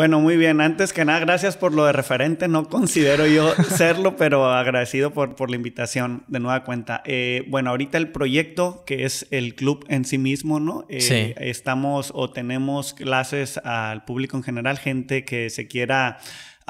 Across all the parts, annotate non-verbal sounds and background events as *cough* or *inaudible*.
Bueno, muy bien. Antes que nada, gracias por lo de referente. No considero yo *laughs* serlo, pero agradecido por, por la invitación de nueva cuenta. Eh, bueno, ahorita el proyecto, que es el club en sí mismo, ¿no? Eh, estamos o tenemos clases al público en general, gente que se quiera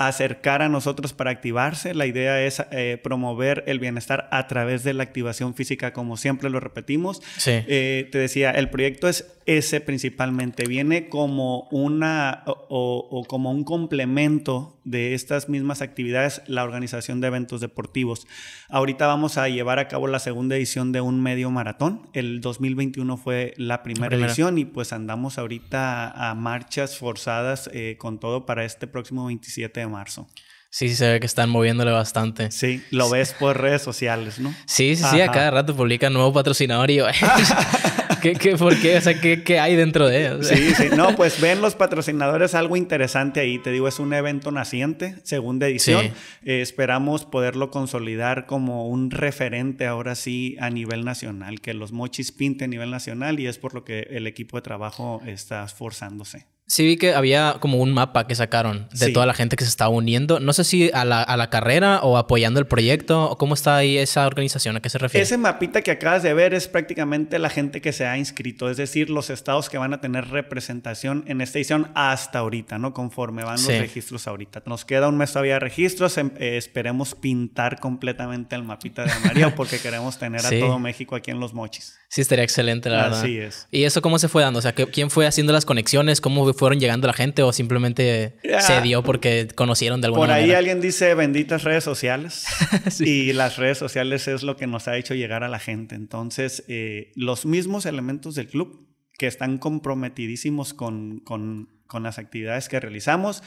acercar a nosotros para activarse. La idea es eh, promover el bienestar a través de la activación física, como siempre lo repetimos. Eh, te decía, el proyecto es ese principalmente. Viene como una o, como un complemento de estas mismas actividades la organización de eventos deportivos. Ahorita vamos a llevar a cabo la segunda edición de un medio maratón. El 2021 fue la primera, edición y pues andamos ahorita a, marchas forzadas eh, con todo para este próximo 27 de marzo. Sí, se ve que están moviéndole bastante. Sí, lo ves por redes sociales, ¿no? Sí, sí, sí, a cada rato publican nuevo patrocinador y *laughs* *laughs* ¿qué, por qué? O sea, ¿qué, hay dentro de ellos? sí, sí, no, pues ven los patrocinadores algo interesante ahí, te digo, es un evento naciente, segunda edición, eh, esperamos poderlo consolidar como un referente ahora sí a nivel nacional, que los mochis pinte a nivel nacional y es por lo que el equipo de trabajo está esforzándose. Sí, vi que había como un mapa que sacaron de toda la gente que se estaba uniendo. No sé si a la, a la carrera o apoyando el proyecto o cómo está ahí esa organización, a qué se refiere. Ese mapita que acabas de ver es prácticamente la gente que se ha inscrito, es decir, los estados que van a tener representación en esta edición hasta ahorita, ¿no? Conforme van los registros ahorita. Nos queda un mes todavía de registros, em, eh, esperemos pintar completamente el mapita de amarillo *laughs* porque queremos tener a todo México aquí en los mochis. Sí, estaría excelente, la verdad. Así es. ¿Y eso cómo se fue dando? O sea, ¿quién fue haciendo las conexiones? ¿Cómo fue fueron llegando la gente o simplemente ah. se dio porque conocieron de alguna manera. Por ahí alguien dice benditas redes sociales *laughs* y las redes sociales es lo que nos ha hecho llegar a la gente. Entonces, eh, los mismos elementos del club que están comprometidísimos con, con, con las actividades que realizamos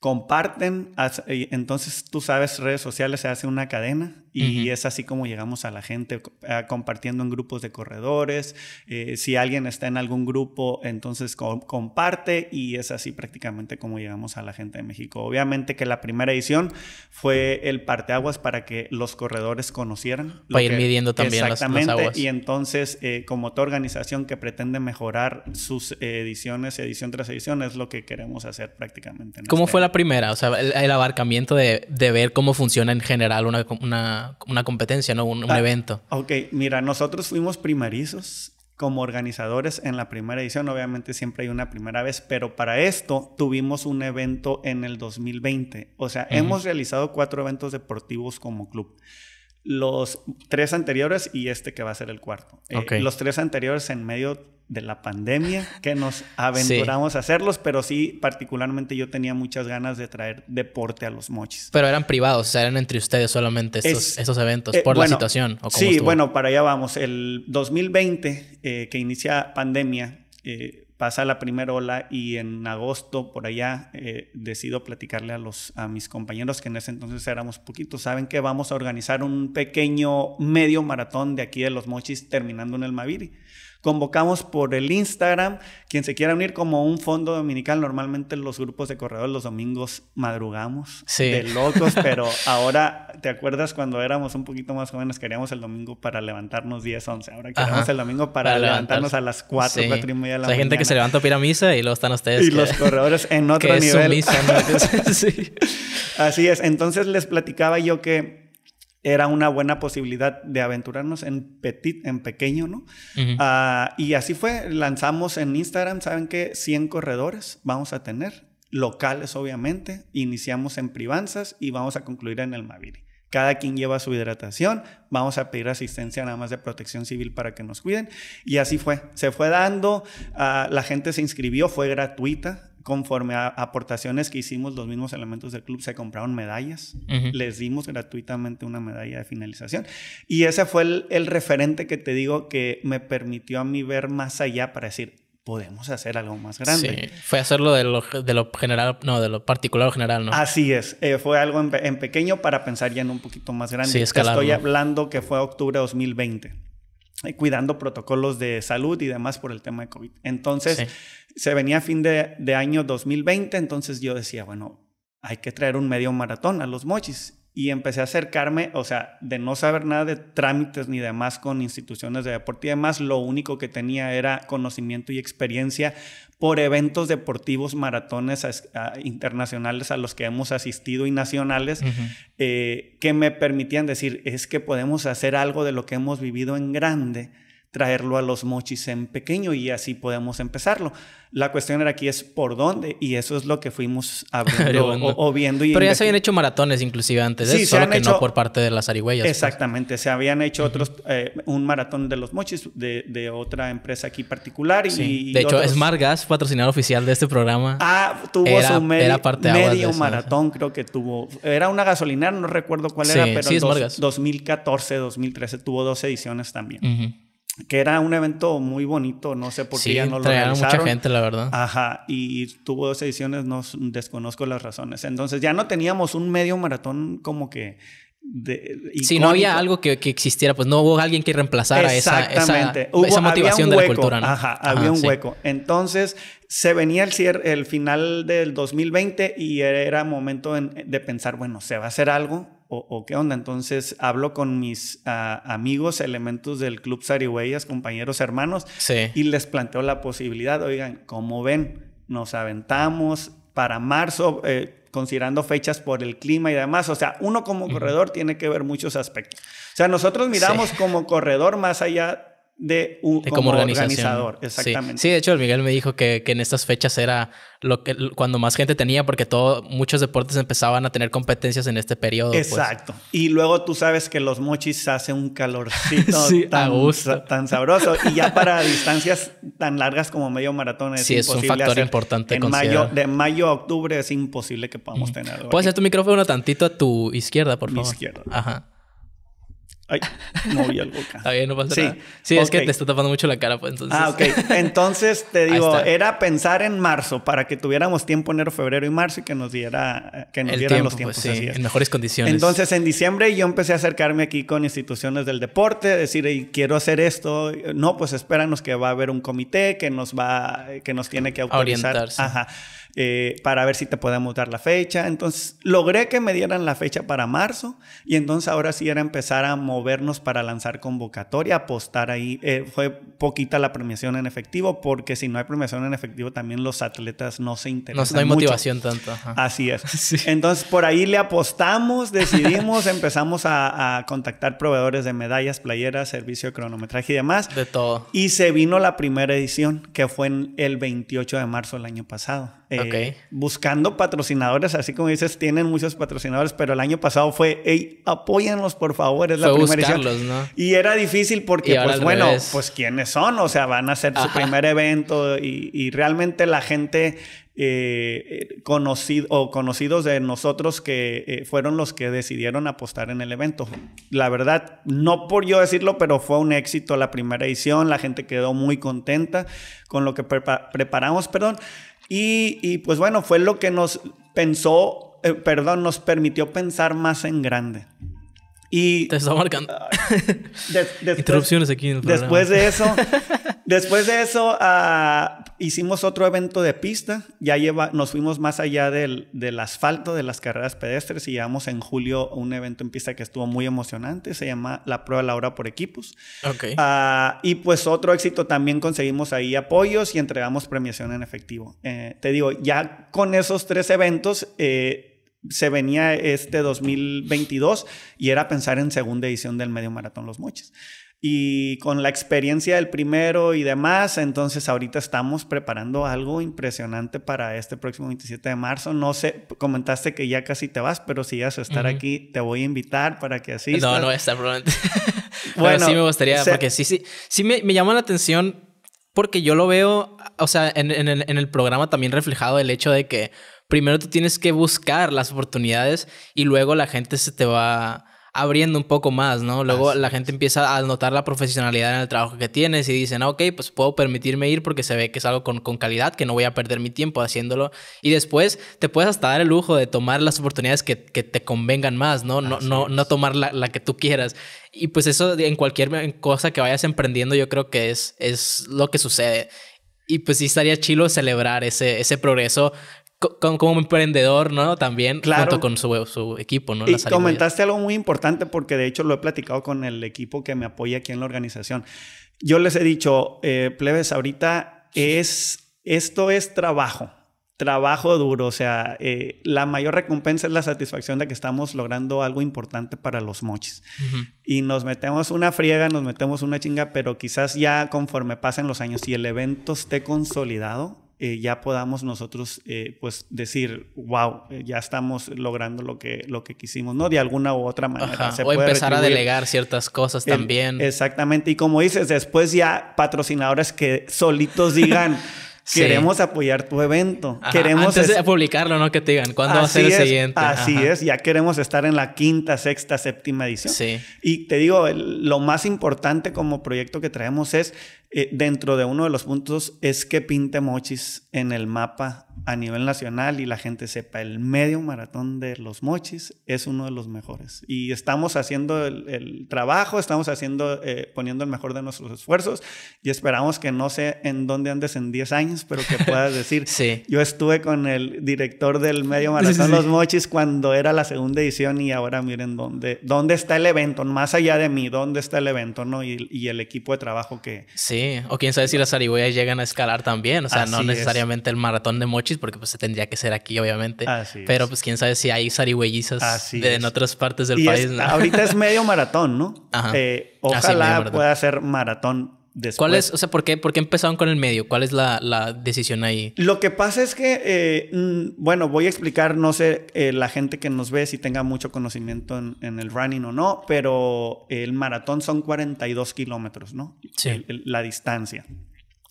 comparten, entonces tú sabes, redes sociales se hace una cadena, y es así como llegamos a la gente ah, compartiendo en grupos de corredores. Eh, si alguien está en algún grupo, entonces comparte y es así prácticamente como llegamos a la gente de México. Obviamente que la primera edición fue el parteaguas para que los corredores conocieran. Para ir midiendo también las, aguas. Y entonces, eh, como toda organización que pretende mejorar sus ediciones, edición tras edición, es lo que queremos hacer prácticamente. ¿Cómo este fue la primera? O sea, el, abarcamiento de, de, ver cómo funciona en general una, una una, competencia, ¿no? Un, ah, evento. Ok, mira, nosotros fuimos primerizos como organizadores en la primera edición. Obviamente siempre hay una primera vez, pero para esto tuvimos un evento en el 2020. O sea, hemos realizado cuatro eventos deportivos como club. Los tres anteriores y este que va a ser el cuarto. Eh, los tres anteriores en medio de la pandemia que nos *laughs* aventuramos a hacerlos, pero sí, particularmente yo tenía muchas ganas de traer deporte a los mochis. Pero eran privados, eran entre ustedes solamente esos eventos, eh, por la situación. sí, bueno, para allá vamos. El 2020, eh, que inicia pandemia, pasa la primera ola y en agosto por allá eh, decido platicarle a, los, a mis compañeros que en ese entonces éramos poquitos, saben que vamos a organizar un pequeño medio maratón de aquí de Los Mochis terminando en el Maviri. Convocamos por el Instagram, quien se quiera unir como un fondo dominical, normalmente los grupos de corredores los domingos madrugamos de locos, *laughs* pero ahora, ¿te acuerdas cuando éramos un poquito más jóvenes? Queríamos el domingo para levantarnos 10, 11, ahora queremos el domingo para, levantarnos a las 4, la Hay gente que se levanta para misa y luego están ustedes. Y los corredores en *laughs* otro nivel. *laughs* sí. Así es, entonces les platicaba yo que era una buena posibilidad de aventurarnos en petit, en pequeño, ¿no? Ah, y así fue, lanzamos en Instagram, ¿saben qué? 100 corredores vamos a tener, locales obviamente, iniciamos en Privanzas y vamos a concluir en el Maviri. Cada quien lleva su hidratación, vamos a pedir asistencia nada más de protección civil para que nos cuiden. Y así fue, se fue dando, ah, la gente se inscribió, fue gratuita, conforme a aportaciones que hicimos los mismos elementos del club, se compraron medallas, les dimos gratuitamente una medalla de finalización. Y ese fue el, referente que te digo que me permitió a mí ver más allá para decir, podemos hacer algo más grande. Sí, fue hacerlo de lo, de lo general, no, de lo particular o general, ¿no? Así es, eh, fue algo en, pequeño para pensar ya en un poquito más grande. Sí, Estoy hablando que fue octubre de 2020. Eh, cuidando protocolos de salud y demás por el tema de COVID. Entonces, se venía a fin de, de año 2020, entonces yo decía, bueno, hay que traer un medio maratón a los mochis y empecé a acercarme, o sea, de no saber nada de trámites ni demás con instituciones de deporte y demás, lo único que tenía era conocimiento y experiencia por eventos deportivos, maratones internacionales a los que hemos asistido y nacionales, eh, que me permitían decir, es que podemos hacer algo de lo que hemos vivido en grande traerlo a los mochis en pequeño y así podemos empezarlo. La cuestión era aquí es por dónde y eso es lo que fuimos *laughs* abriendo o, viendo. Y Pero ya se habían hecho maratones inclusive antes, solo que no por parte de las arigüeyas. Pues. Exactamente, se habían hecho otros, eh, un maratón de los mochis de, otra empresa aquí particular. Y, de hecho, es Margas patrocinador oficial de este programa. Ah, tuvo su medio, maratón, creo que tuvo. Era una gasolinera, no recuerdo cuál era, pero en 2014, 2013 tuvo dos ediciones también que era un evento muy bonito, no sé por qué ya no lo realizaron. mucha gente, la verdad. Ajá, y tuvo dos ediciones, no desconozco las razones. Entonces ya no teníamos un medio maratón como que eh, si no había algo que, existiera, pues no hubo alguien que reemplazara esa, esa, esa motivación de la cultura. ¿no? Ajá, había un hueco. Entonces se venía el, el final del 2020 y era momento de pensar, bueno, ¿se va a hacer algo? o, qué onda. Entonces hablo con mis ah, amigos, elementos del Club sarihuellas compañeros, hermanos, y les planteo la posibilidad, oigan, como ven? Nos aventamos para marzo. Eh, considerando fechas por el clima y demás. O sea, uno como corredor tiene que ver muchos aspectos. O sea, nosotros miramos como corredor más allá de un como, organizador. Exactamente. Sí. de hecho, Miguel me dijo que, que, en estas fechas era lo que cuando más gente tenía, porque todo, muchos deportes empezaban a tener competencias en este periodo. Pues. Exacto. Y luego tú sabes que los mochis hacen un calorcito *laughs* tan, sabroso. Y ya para distancias tan largas como medio maratón es Sí, es un factor importante. de mayo a octubre es imposible que podamos tener ¿Puedes hacer tu micrófono tantito a tu izquierda, por favor? izquierda. Ajá. Ay, algo acá. *laughs* Está bien, no pasa nada. Sí, es que te está tapando mucho la cara, pues entonces. Ah, ok. *laughs* Entonces te digo, era pensar en marzo para que tuviéramos tiempo enero, febrero y marzo y que nos diera que nos los pues, tiempos pues, sí, en mejores condiciones. Entonces en diciembre yo empecé a acercarme aquí con instituciones del deporte, decir, quiero hacer esto. No, pues espéranos que va a haber un comité que nos va que nos tiene que autorizar. orientarse. Ajá. Eh, para ver si te podemos dar la fecha. Entonces logré que me dieran la fecha para marzo y entonces ahora sí era empezar a movernos para lanzar convocatoria, apostar ahí. Eh, fue poquita la premiación en efectivo porque si no hay premiación en efectivo también los atletas no se interesan. No, hay motivación tanto. Así es. *laughs* Entonces por ahí le apostamos, decidimos, *laughs* empezamos a, contactar proveedores de medallas, playeras, servicio de cronometraje y demás. De todo. Y se vino la primera edición que fue el 28 de marzo del año pasado. Eh, eh, buscando patrocinadores, así como dices, tienen muchos patrocinadores, pero el año pasado fue, hey, apóyanos por favor, es la primera edición. Y era difícil porque, pues bueno, pues quiénes son, o sea, van a hacer su primer evento y, realmente la gente eh, conocido, o conocidos de nosotros que eh, fueron los que decidieron apostar en el evento. La verdad, no por yo decirlo, pero fue un éxito la primera edición, la gente quedó muy contenta con lo que preparamos, perdón. Y, y pues bueno, fue lo que nos pensó, eh, perdón, nos permitió pensar más en grande. Y, Te está marcando. *laughs* Interrupciones aquí en el programa. Después de eso, *laughs* Después de eso, ah, hicimos otro evento de pista. Ya nos fuimos más allá del, asfalto, de las carreras pedestres, y llevamos en julio un evento en pista que estuvo muy emocionante. Se llama La Prueba la Hora por Equipos. Okay. Ah, y pues otro éxito también conseguimos ahí apoyos y entregamos premiación en efectivo. Eh, te digo, ya con esos tres eventos. Eh, se venía este 2022 y era pensar en segunda edición del medio maratón Los Moches y con la experiencia del primero y demás, entonces ahorita estamos preparando algo impresionante para este próximo 27 de marzo. No sé, comentaste que ya casi te vas, pero si vas a estar aquí, te voy a invitar para que así. No, no voy a estar probablemente. *laughs* bueno, sí me gustaría, porque sí, sí, sí me, me la atención porque yo lo veo, o sea, en, en el programa también reflejado el hecho de que primero tú tienes que buscar las oportunidades y luego la gente se te va abriendo un poco más, ¿no? Luego la gente empieza a notar la profesionalidad en el trabajo que tienes y dicen, ah, ok, pues puedo permitirme ir porque se ve que es algo con, calidad, que no voy a perder mi tiempo haciéndolo. Y después te puedes hasta dar el lujo de tomar las oportunidades que, te convengan más, ¿no? No, no, no tomar la, que tú quieras. Y pues eso en cualquier cosa que vayas emprendiendo, yo creo que es, es lo que sucede. Y pues sí estaría chilo celebrar ese, ese progreso como, emprendedor, ¿no? También claro. junto con su, su equipo, ¿no? y comentaste algo muy importante porque de hecho lo he platicado con el equipo que me apoya aquí en la organización. Yo les he dicho, eh, plebes, ahorita es, esto es trabajo, trabajo duro, o sea, eh, la mayor recompensa es la satisfacción de que estamos logrando algo importante para los mochis. Y nos metemos una friega, nos metemos una chinga, pero quizás ya conforme pasen los años y el evento esté consolidado, eh, ya podamos nosotros eh, pues decir, wow, eh, ya estamos logrando lo que, lo que quisimos, ¿no? De alguna u otra manera. Se o puede empezar a delegar ciertas cosas también. Exactamente. Y como dices, después ya patrocinadores que solitos digan... *laughs* Queremos apoyar tu evento. Queremos Antes de publicarlo, ¿no? Que te digan cuándo va a ser el siguiente. Así es, ya queremos estar en la quinta, sexta, séptima edición. Sí. Y te digo, lo más importante como proyecto que traemos es eh, dentro de uno de los puntos es que pinte mochis en el mapa a nivel nacional y la gente sepa, el medio maratón de los mochis es uno de los mejores. Y estamos haciendo el, trabajo, estamos haciendo, eh, poniendo el mejor de nuestros esfuerzos y esperamos que no sé en dónde andes en 10 años, pero que puedas *laughs* decir, sí. yo estuve con el director del medio maratón de los mochis cuando era la segunda edición y ahora miren dónde, dónde está el evento, más allá de mí, dónde está el evento, ¿no? Y, y el equipo de trabajo que... Sí o quién sabe si las zarigüeyas llegan a escalar también. O sea, no necesariamente el maratón de mochis, porque pues se tendría que ser aquí, obviamente. Pero pues quién sabe si hay zarigüeyizas en otras partes del país. Ahorita es *laughs* medio maratón, ¿no? Eh, ah, ojalá pueda ser maratón ¿Cuál es, o sea, por qué, por qué empezaron con el medio? ¿Cuál es la, la decisión ahí? Lo que pasa es que, eh, mm, bueno, voy a explicar, no sé, eh, la gente que nos ve si tenga mucho conocimiento en, el running o no, pero el maratón son 42 kilómetros, ¿no? Sí. la distancia.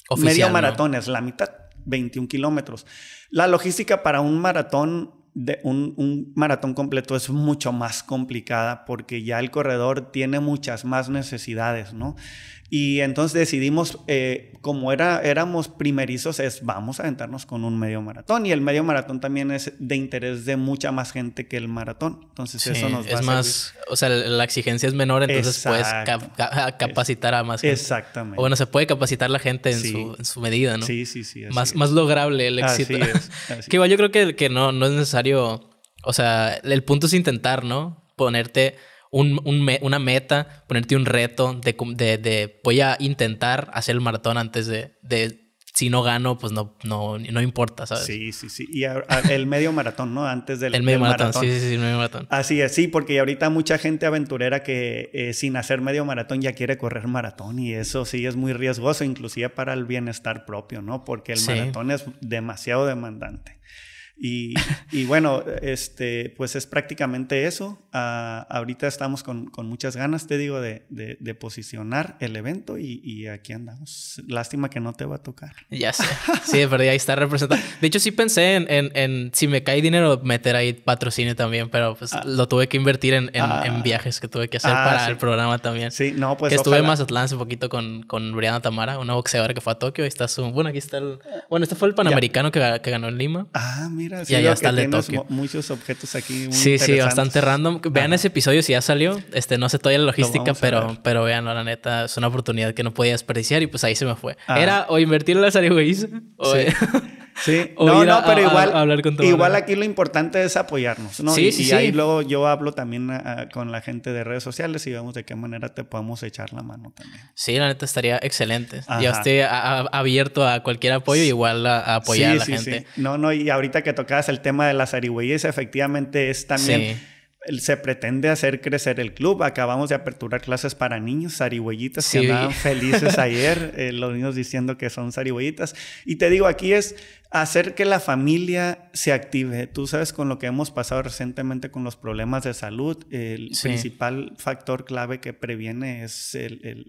Oficial, Medio maratón es la mitad, 21 kilómetros. La logística para un maratón de un, un, maratón completo es mucho más complicada porque ya el corredor tiene muchas más necesidades, ¿no? Y entonces decidimos, eh, como era, éramos primerizos, es vamos a aventarnos con un medio maratón. Y el medio maratón también es de interés de mucha más gente que el maratón. Entonces eso nos va es más, o sea, la exigencia es menor, entonces puedes capacitar a más gente. Exactamente. O bueno, se puede capacitar la gente en, su, medida, ¿no? Sí, sí, sí. Más, más lograble el éxito. es, *laughs* que igual yo creo que, que no, no es necesario, o sea, el punto es intentar, ¿no? Ponerte un, una meta, ponerte un reto de, de, voy a intentar hacer el maratón antes de, de si no gano, pues no, no, no importa, ¿sabes? Sí, sí, sí. Y el medio maratón, ¿no? Antes del el medio maratón, Sí, sí, sí, el medio maratón. Así es, sí, porque ahorita mucha gente aventurera que eh, sin hacer medio maratón ya quiere correr maratón y eso sí es muy riesgoso, inclusive para el bienestar propio, ¿no? Porque el maratón es demasiado demandante. Y, bueno, este, pues es prácticamente eso. Ah, ahorita estamos con, muchas ganas, te digo, de, posicionar el evento y, aquí andamos. Lástima que no te va a tocar. Ya sé. Sí, de verdad, ahí está representado. De hecho, sí pensé en, si me cae dinero, meter ahí patrocinio también, pero pues ah. lo tuve que invertir ah. en, viajes que tuve que hacer para el programa también. Sí, no, pues. Que estuve en Mazatlán un poquito con, con Brianna Tamara, una boxeadora que fue a Tokio. Ahí está su. Bueno, aquí está el. Bueno, este fue el panamericano que, que, ganó en Lima. Ah, mira y allá está el de Muchos objetos aquí. sí, sí, bastante random. Vean ese episodio si ya salió. Este, no sé todavía la logística, pero, pero veanlo, la neta, es una oportunidad que no podía desperdiciar y pues ahí se me fue. Ah. Era o invertir en las arihuis o... *laughs* Sí, no, no, pero igual, igual aquí lo importante es apoyarnos, ¿no? y, ahí luego yo hablo también ah, ah, con la gente de redes sociales y vemos de qué manera te podemos echar la mano también. Sí, la neta estaría excelente. ya Ya estoy abierto a cualquier apoyo, igual a, apoyar a la gente. No, no, y ahorita que tocabas el tema de las arihuellas, efectivamente es también se pretende hacer crecer el club. Acabamos de aperturar clases para niños, zarigüeyitas, sí. que felices *laughs* ayer, eh, los niños diciendo que son zarigüeyitas. Y te digo, aquí es hacer que la familia se active. Tú sabes con lo que hemos pasado recientemente con los problemas de salud, el principal factor clave que previene es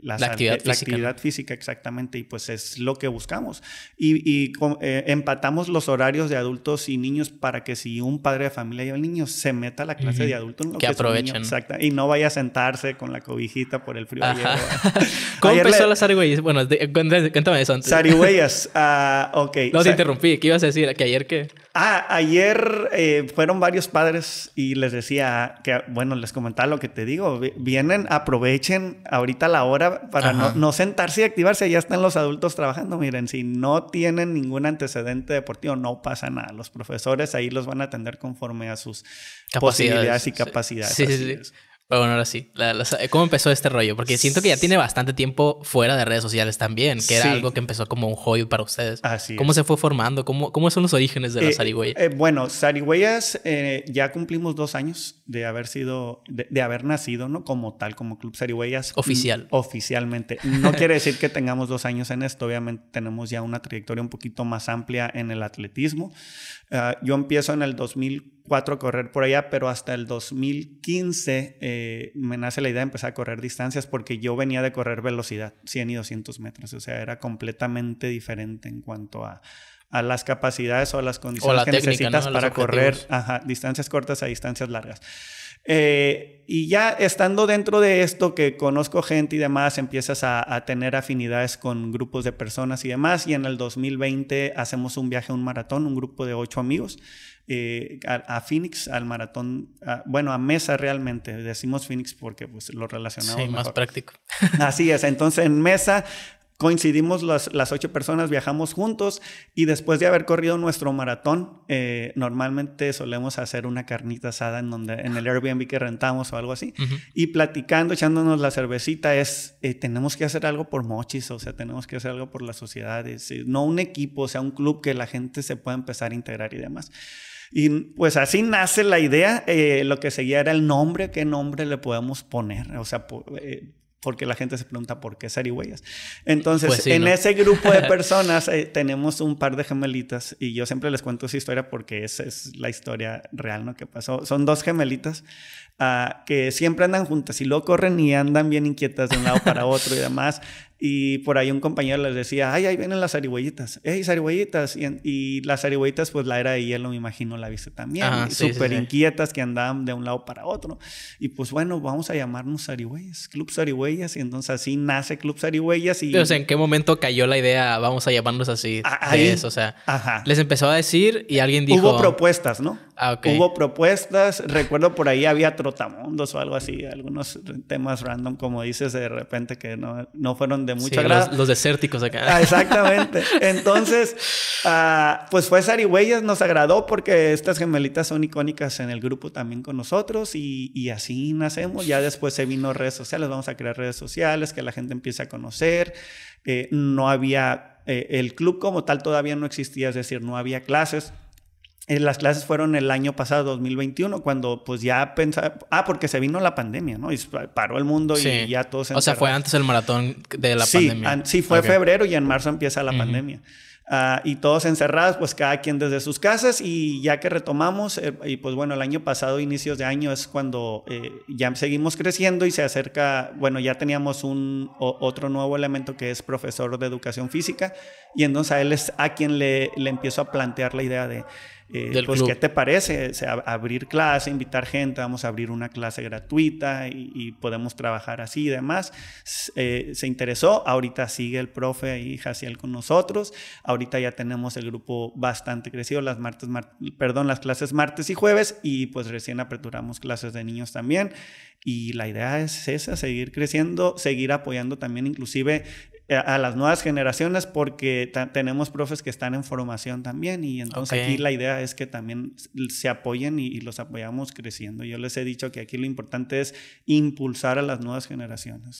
la, actividad la, actividad física, exactamente, y pues es lo que buscamos. Y, eh, empatamos los horarios de adultos y niños para que si un padre de familia lleva el niño, se meta a la clase de adulto que, pues aprovechen. Exacto, y no vaya a sentarse con la cobijita por el frío. *laughs* ¿Cómo empezó Bueno, cuéntame eso antes. Zarigüeyas, ah, ok. No te interrumpí. ¿qué ibas a decir? ¿Que ayer qué? Ah, ayer eh, fueron varios padres y les decía que, bueno, les comentaba lo que te digo. Vienen, aprovechen ahorita la hora para no, sentarse y activarse. Ya están los adultos trabajando. Miren, si no tienen ningún antecedente deportivo, no pasa nada. Los profesores ahí los van a atender conforme a sus posibilidades y capacidades bueno, ahora sí. Eh, ¿Cómo empezó este rollo? Porque siento que ya tiene bastante tiempo fuera de redes sociales también, que era algo que empezó como un hobby para ustedes. Así ¿Cómo se fue formando? ¿Cómo, ¿Cómo son los orígenes de los la eh, eh, bueno, Sarigüeyas ya cumplimos dos años de haber sido, de, haber nacido, ¿no? Como tal, como Club Sarigüeyas. Mm, Oficial. Oficialmente. No *laughs* quiere decir que tengamos dos años en esto. Obviamente tenemos ya una trayectoria un poquito más amplia en el atletismo. Ah, yo empiezo en el 2004 a correr por allá, pero hasta el 2015 eh, me nace la idea de empezar a correr distancias porque yo venía de correr velocidad, 100 y 200 metros, o sea, era completamente diferente en cuanto a, a las capacidades o a las condiciones que necesitas para correr distancias cortas a distancias largas. Eh, y ya estando dentro de esto, que conozco gente y demás, empiezas a, tener afinidades con grupos de personas y demás. Y en el 2020 hacemos un viaje, un maratón, un grupo de ocho amigos eh, a, Phoenix, al maratón, bueno, a Mesa realmente. Decimos Phoenix porque pues, lo relacionamos. Sí, más práctico. Así es. Entonces en Mesa coincidimos las, ocho personas, viajamos juntos y después de haber corrido nuestro maratón, eh, normalmente solemos hacer una carnita asada en, donde, en el Airbnb que rentamos o algo así. Y platicando, echándonos la cervecita, es, eh, tenemos que hacer algo por Mochis, o sea, tenemos que hacer algo por las sociedades, eh, no un equipo, o sea, un club que la gente se pueda empezar a integrar y demás. Y pues así nace la idea. lo que seguía era el nombre, qué nombre le podemos poner. O sea, porque la gente se pregunta por qué zarigüeyas. Entonces, pues en ese grupo de *laughs* personas eh, tenemos un par de gemelitas y yo siempre les cuento esa historia porque esa es la historia real, ¿no? Que pasó. Son dos gemelitas que siempre andan juntas y lo corren y andan bien inquietas de un lado para otro y demás. Y por ahí un compañero les decía, ay, ahí vienen las zarigüeyitas, Ey, zarigüeyitas. Y, y, las zarigüeyitas, pues la era de hielo, me imagino, la viste también. Súper inquietas que andaban de un lado para otro. Y pues bueno, vamos a llamarnos zarigüeyas, Club Zarigüeyas. Y entonces así nace Club Zarigüeyas. Y... Pero, ¿en qué momento cayó la idea, vamos a llamarnos así? Ahí, O sea, les empezó a decir y alguien dijo... Hubo propuestas, ¿no? Ah, Hubo propuestas. Recuerdo por ahí había rotamundos o algo así, algunos temas random, como dices, de repente que no, no fueron de mucha sí, Los, desérticos acá. Ah, exactamente. Entonces, *laughs* ah, pues fue Sarigüeyas, nos agradó porque estas gemelitas son icónicas en el grupo también con nosotros y, así nacemos. Ya después se vino redes sociales, vamos a crear redes sociales que la gente empiece a conocer. Eh, no había, eh, el club como tal todavía no existía, es decir, no había clases eh, las clases fueron el año pasado, 2021, cuando pues ya pensaba, ah, porque se vino la pandemia, ¿no? Y paró el mundo y ya todos... o sea, fue antes el maratón de la pandemia. sí, fue febrero y en marzo empieza la pandemia. Ah, y todos encerrados, pues cada quien desde sus casas y ya que retomamos, eh, y pues bueno, el año pasado, inicios de año, es cuando eh, ya seguimos creciendo y se acerca, bueno, ya teníamos un otro nuevo elemento que es profesor de educación física y entonces a él es a quien le empiezo a plantear la idea de eh, pues, ¿qué te parece? abrir clase, invitar gente, vamos a abrir una clase gratuita y, podemos trabajar así y demás. Eh, se interesó, ahorita sigue el profe ahí, Jaciel, con nosotros. Ahorita ya tenemos el grupo bastante crecido, las, martes, perdón, las clases martes y jueves y pues recién aperturamos clases de niños también. Y la idea es esa, seguir creciendo, seguir apoyando también inclusive eh, a las nuevas generaciones porque tenemos profes que están en formación también y entonces aquí la idea es que también se apoyen y, los apoyamos creciendo. Yo les he dicho que aquí lo importante es impulsar a las nuevas generaciones.